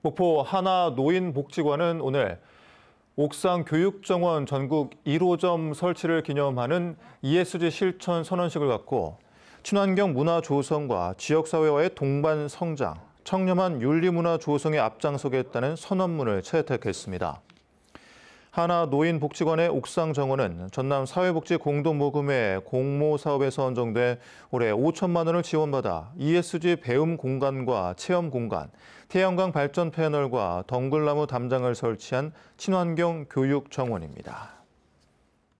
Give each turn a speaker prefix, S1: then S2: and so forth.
S1: 목포 하나 노인복지관은 오늘 옥상 교육정원 전국 1호점 설치를 기념하는 ESG 실천 선언식을 갖고 친환경 문화 조성과 지역사회와의 동반 성장, 청렴한 윤리문화 조성에 앞장서겠다는 선언문을 채택했습니다. 하나 노인복지관의 옥상 정원은 전남 사회복지 공동모금회 공모 사업에서 선정된 올해 5천만 원을 지원받아 ESG 배움 공간과 체험 공간, 태양광 발전 패널과 덩굴나무 담장을 설치한 친환경 교육 정원입니다.